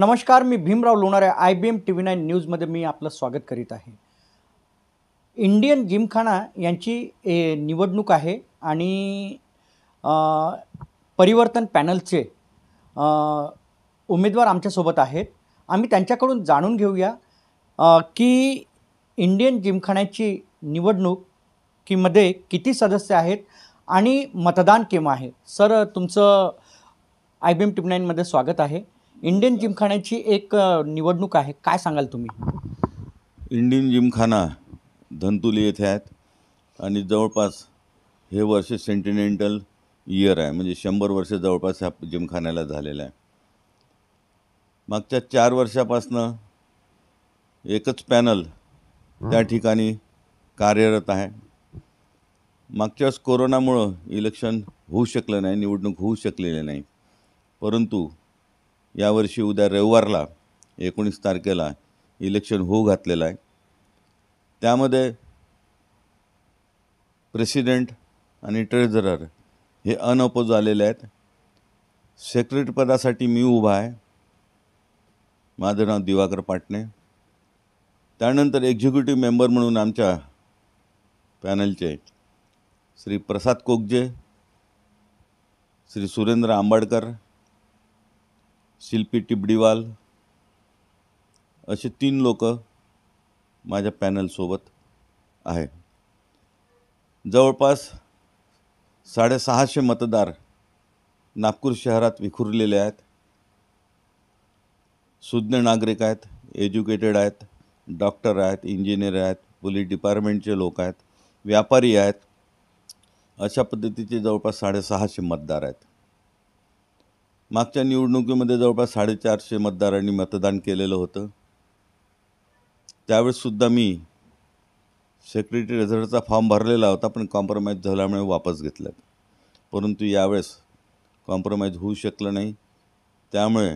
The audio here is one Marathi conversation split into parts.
नमस्कार मी Bhimrao Lonare I B M T V nine न्यूजमध्ये मी आपलं स्वागत करीत आहे इंडियन जिमखाना यांची ए निवडणूक आहे आणि परिवर्तन पॅनलचे उमेदवार आमच्यासोबत आहेत आम्ही त्यांच्याकडून जाणून घेऊया की इंडियन जिमखान्याची निवडणूक कीमध्ये किती सदस्य आहेत आणि मतदान केव्हा आहे सर तुमचं I B M T V नाईनमध्ये स्वागत आहे इंडियन जिमखान्याची एक निवडणूक आहे काय सांगाल तुम्ही इंडियन जिमखाना धंतुली येथे आहेत आणि जवळपास हे वर्ष सेंटिनेंटल इयर आहे म्हणजे शंभर वर्ष जवळपास ह्या जिमखान्याला झालेलं आहे मागच्या चार वर्षापासनं एकच पॅनल त्या ठिकाणी कार्यरत आहे मागच्या वेळेस कोरोनामुळं इलेक्शन होऊ शकलं नाही निवडणूक होऊ शकलेली नाही परंतु यावर्षी उद्या रविवारला एकोणीस तारखेला इलेक्शन होऊ घातलेलं आहे त्यामध्ये प्रेसिडेंट आणि ट्रेझरर हे अनअपोज आलेले आहेत सेक्रेटरी पदासाठी मी उभा आहे माझं नाव दिवाकर पाटणे त्यानंतर एक्झिक्युटिव्ह मेंबर म्हणून आमच्या पॅनलचे श्री प्रसाद कोकजे श्री सुरेंद्र आंबाडकर शिल्पी टिबडीवाल असे तीन लोक माझ्या पॅनलसोबत आहे जवळपास साडेसहाशे मतदार नागपूर शहरात विखुरलेले आहेत सुज्ञ नागरिक आहेत एज्युकेटेड आहेत डॉक्टर आहेत इंजिनियर आहेत पोलीस डिपार्टमेंटचे लोक आहेत व्यापारी आहेत अशा पद्धतीचे जवळपास साडेसहाशे मतदार आहेत मागच्या निवडणुकीमध्ये जवळपास साडेचारशे मतदारांनी मतदान केलेलं होतं त्यावेळेससुद्धा मी सेक्रेटरी रिझल्टचा फॉर्म भरलेला होता पण कॉम्प्रोमाइज झाल्यामुळे वापस घेतला परंतु यावेळेस कॉम्प्रोमाइज होऊ शकलं नाही त्यामुळे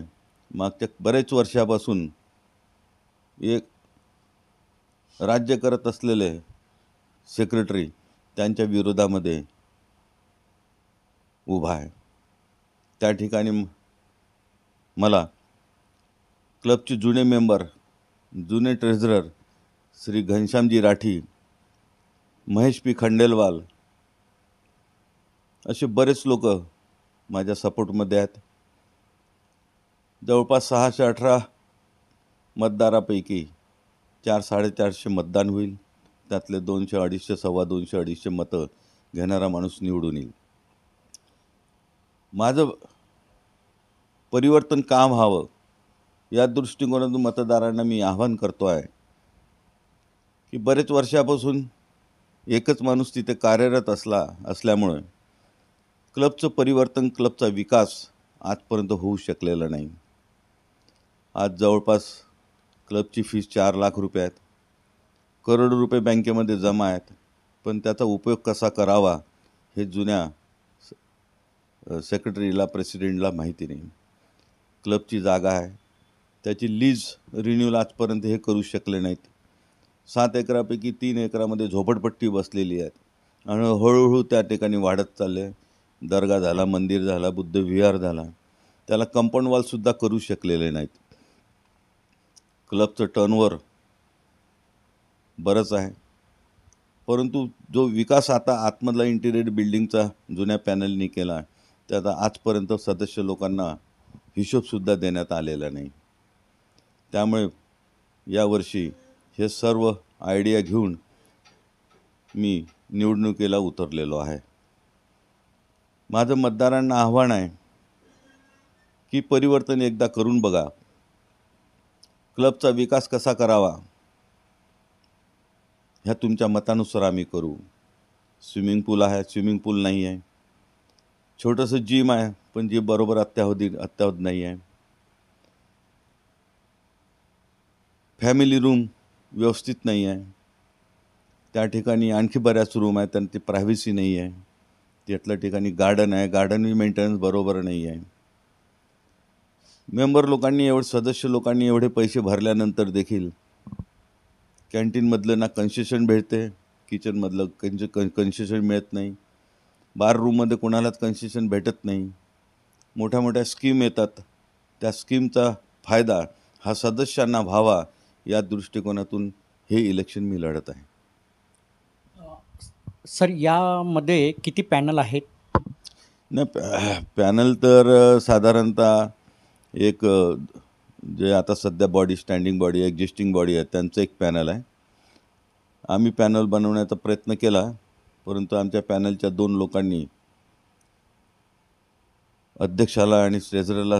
मागच्या बरेच वर्षापासून एक राज्य करत असलेले सेक्रेटरी त्यांच्या विरोधामध्ये उभा आहे त्या ठिकाणी मला क्लबचे जुने मेंबर जुने ट्रेझरर श्री घनश्यामजी राठी महेश पी खंडेलवाल असे बरेच लोक माझ्या सपोर्टमध्ये आहेत जवळपास सहाशे अठरा मतदारापैकी चार साडेचारशे मतदान होईल त्यातले दोनशे अडीचशे सव्वा दोनशे अडीचशे मतं घेणारा माणूस निवडून येईल माझं परिवर्तन का व्हावं या दृष्टिकोनातून मतदारांना मी आवाहन करतो आहे की बरेच वर्षापासून एकच माणूस तिथे कार्यरत असला असल्यामुळे क्लबचं परिवर्तन क्लबचा विकास आजपर्यंत होऊ शकलेला नाही आज जवळपास क्लबची फीस चार लाख रुपये आहेत करोड रुपये बँकेमध्ये जमा आहेत पण त्याचा उपयोग कसा करावा हे जुन्या सेक्रेटरीला प्रेसिडेंटला माहिती नाही क्लबची जागा आहे त्याची लीज रिन्यूल आजपर्यंत हे करू शकले नाहीत सात एकरापैकी तीन एकरामध्ये झोपडपट्टी बसलेली आहेत आणि हळूहळू त्या ठिकाणी वाढत चालले दर्गा झाला मंदिर झाला बुद्ध विहार झाला त्याला कंपाऊंड वॉलसुद्धा करू शकलेले नाहीत क्लबचं टर्नवर बरंच आहे परंतु जो विकास आता आतमधला इंटिरियर बिल्डिंगचा जुन्या पॅनलनी केला त्याचा आजपर्यंत सदस्य लोकांना हिशोबसुद्धा देण्यात आलेला नाही त्यामुळे यावर्षी हे सर्व आयडिया घेऊन मी निवडणुकीला उतरलेलो आहे माझं मतदारांना आव्हान आहे की परिवर्तन एकदा करून बघा क्लबचा विकास कसा करावा ह्या तुमच्या मतानुसार आम्ही करू स्विमिंग पूल आहे स्विमिंग पूल नाही आहे छोटंसं जिम आहे पण जी बरोबर अत्यावधी अत्यावध नाही आहे फॅमिली रूम व्यवस्थित नाही आहे त्या ठिकाणी आणखी बऱ्याच रूम आहेत त्यांना ती प्रायव्हसी नाही आहे त्यातल्या ठिकाणी गार्डन आहे गार्डनही मेंटेनन्स बरोबर नाही आहे मेंबर लोकांनी एवढे सदस्य लोकांनी एवढे पैसे भरल्यानंतर देखील कॅन्टीनमधलं ना कन्सेशन भेटते किचनमधलं कन्से कन्सेशन मिळत नाही बार रूममध्ये कोणालाच कन्सेशन भेटत नाही मोठ्या मोठ्या स्कीम येतात त्या स्कीमचा फायदा हा सदस्यांना व्हावा या दृष्टिकोनातून हे इलेक्शन मी लढत आहे सर यामध्ये किती पॅनल आहेत नाही पॅनल तर साधारणतः एक जे आता सध्या body standing body existing body आहे त्यांचं एक पॅनल आहे आम्ही पॅनल बनवण्याचा प्रयत्न केला परंतु आमच्या पॅनलच्या दोन लोकांनी अध्यक्षाला आणि ट्रेझरला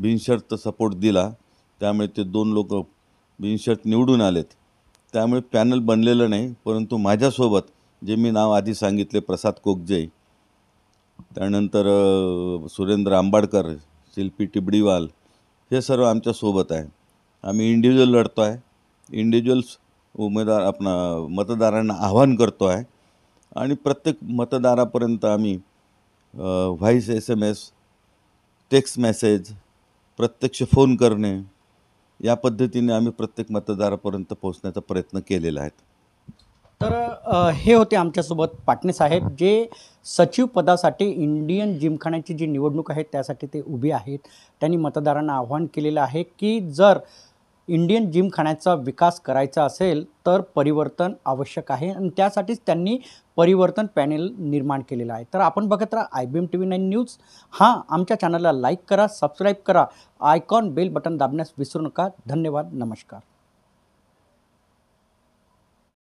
बिनशर्त सपोर्ट दिला त्यामुळे ते दोन लोक बिनशर्त निवडून आलेत त्यामुळे पॅनल बनलेलं नाही परंतु माझ्यासोबत जे मी नाव आधी सांगितले प्रसाद कोकजे त्यानंतर सुरेंद्र आंबाडकर शिल्पी टिबडीवाल हे सर्व आमच्यासोबत आहे आम्ही इंडिव्हिज्युअल लढतो आहे इंडिव्हिज्युअल्स उमेदवार आपण मतदारांना आवाहन करतो आहे आणि प्रत्येक मतदारापर्यंत आम्ही voice S M S text message प्रत्यक्ष फोन करणे या पद्धतीने आम्ही प्रत्येक मतदारापर्यंत पोहोचण्याचा प्रयत्न केलेला आहे तर हे होते आमच्यासोबत पाटणे साहेब जे सचिव पदासाठी इंडियन जिमखान्याची जी निवडणूक आहे त्यासाठी ते उभे आहेत त्यांनी मतदारांना आवाहन केलेलं आहे की जर इंडियन जिमखान्याचा विकास करायचा असेल तर परिवर्तन आवश्यक आहे आणि त्यासाठीच त्यांनी परिवर्तन पॅनेल निर्माण केलेलं आहे तर आपण बघत राहा I B M T V nine news हां आमच्या चॅनलला लाईक करा सबस्क्राईब करा आयकॉन बेल बटन दाबण्यास विसरू नका धन्यवाद नमस्कार